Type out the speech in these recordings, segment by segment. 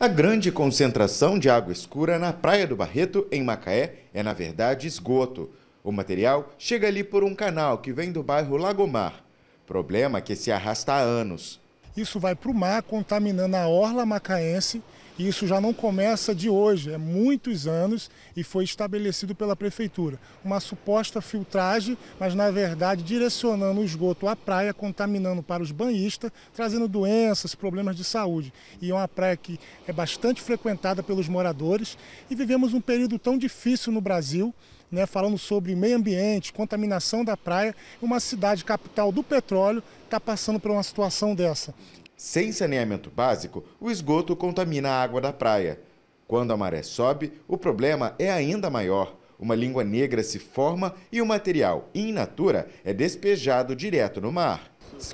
A grande concentração de água escura na Praia do Barreto, em Macaé, é na verdade esgoto. O material chega ali por um canal que vem do bairro Lagomar. Problema que se arrasta há anos. Isso vai para o mar, contaminando a orla macaense e isso já não começa de hoje, é muitos anos e foi estabelecido pela prefeitura. Uma suposta filtragem, mas na verdade direcionando o esgoto à praia, contaminando para os banhistas, trazendo doenças, problemas de saúde. E é uma praia que é bastante frequentada pelos moradores e vivemos um período tão difícil no Brasil. Né, falando sobre meio ambiente, contaminação da praia, uma cidade capital do petróleo está passando por uma situação dessa. Sem saneamento básico, o esgoto contamina a água da praia. Quando a maré sobe, o problema é ainda maior. Uma língua negra se forma e o material, in natura, é despejado direto no mar.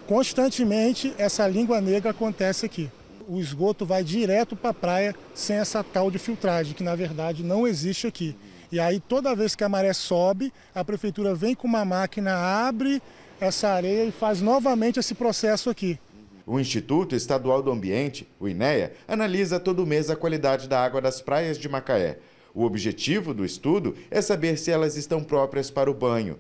Constantemente, essa língua negra acontece aqui. O esgoto vai direto para a praia sem essa tal de filtragem, que na verdade não existe aqui. E aí, toda vez que a maré sobe, a prefeitura vem com uma máquina, abre essa areia e faz novamente esse processo aqui. O Instituto Estadual do Ambiente, o INEA, analisa todo mês a qualidade da água das praias de Macaé. O objetivo do estudo é saber se elas estão próprias para o banho.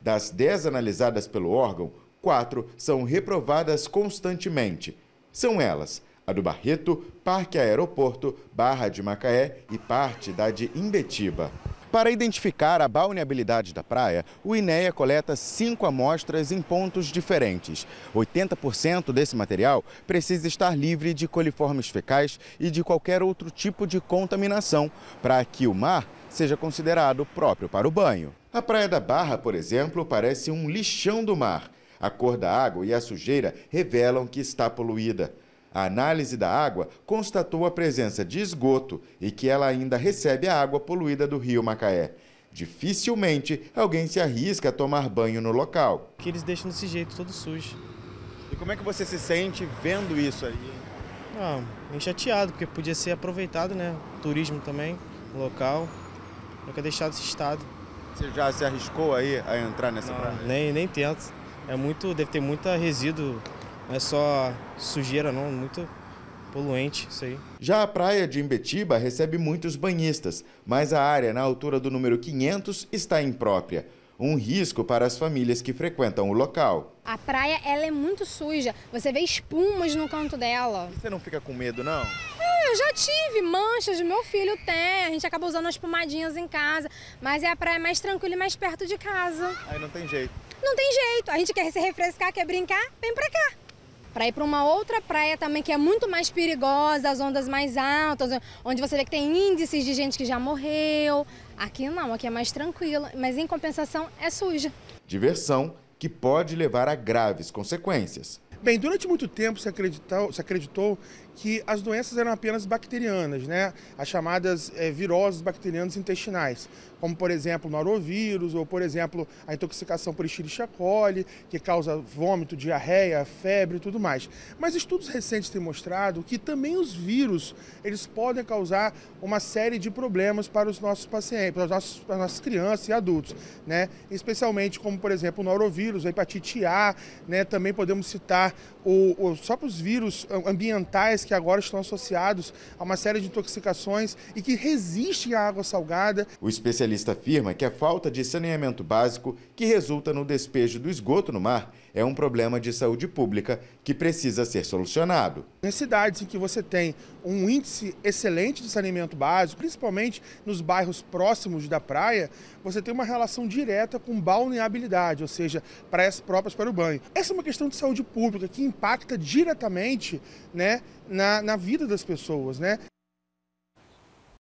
Das 10 analisadas pelo órgão, quatro são reprovadas constantemente. São elas a do Barreto, Parque Aeroporto, Barra de Macaé e parte da de Imbetiba. Para identificar a balneabilidade da praia, o INEA coleta cinco amostras em pontos diferentes. 80% desse material precisa estar livre de coliformes fecais e de qualquer outro tipo de contaminação para que o mar seja considerado próprio para o banho. A Praia da Barra, por exemplo, parece um lixão do mar. A cor da água e a sujeira revelam que está poluída. A análise da água constatou a presença de esgoto e que ela ainda recebe a água poluída do rio Macaé. Dificilmente alguém se arrisca a tomar banho no local. Que eles deixam desse jeito, todo sujo. E como é que você se sente vendo isso aí? Ah, chateado, porque podia ser aproveitado, né? turismo também, local. Nunca é deixado esse estado. Você já se arriscou aí a entrar nessa Não, praia? Nem, nem tento. É muito, deve ter muito resíduo é só sujeira, não, muito poluente isso aí. Já a praia de Imbetiba recebe muitos banhistas, mas a área na altura do número 500 está imprópria. Um risco para as famílias que frequentam o local. A praia ela é muito suja, você vê espumas no canto dela. Você não fica com medo, não? Ah, eu já tive manchas, meu filho tem, a gente acaba usando as pomadinhas em casa, mas é a praia mais tranquila e mais perto de casa. Aí não tem jeito. Não tem jeito, a gente quer se refrescar, quer brincar, vem pra cá para ir para uma outra praia também que é muito mais perigosa, as ondas mais altas, onde você vê que tem índices de gente que já morreu. Aqui não, aqui é mais tranquilo, mas em compensação é suja. Diversão que pode levar a graves consequências. Bem, durante muito tempo se, acreditou, se acreditou que as doenças eram apenas bacterianas, né? as chamadas é, viroses bacterianas intestinais, como por exemplo o norovírus, ou por exemplo a intoxicação por Escherichia coli, que causa vômito, diarreia, febre e tudo mais. Mas estudos recentes têm mostrado que também os vírus eles podem causar uma série de problemas para os nossos pacientes, para as nossas, para as nossas crianças e adultos, né? especialmente como por exemplo o norovírus, a hepatite A, né? também podemos citar para os próprios vírus ambientais que agora estão associados a uma série de intoxicações e que resistem à água salgada. O especialista afirma que a falta de saneamento básico que resulta no despejo do esgoto no mar é um problema de saúde pública que precisa ser solucionado. Em cidades em que você tem um índice excelente de saneamento básico, principalmente nos bairros próximos da praia, você tem uma relação direta com balneabilidade, ou seja, praias próprias para o banho. Essa é uma questão de saúde pública que impacta diretamente né, na, na vida das pessoas. Né?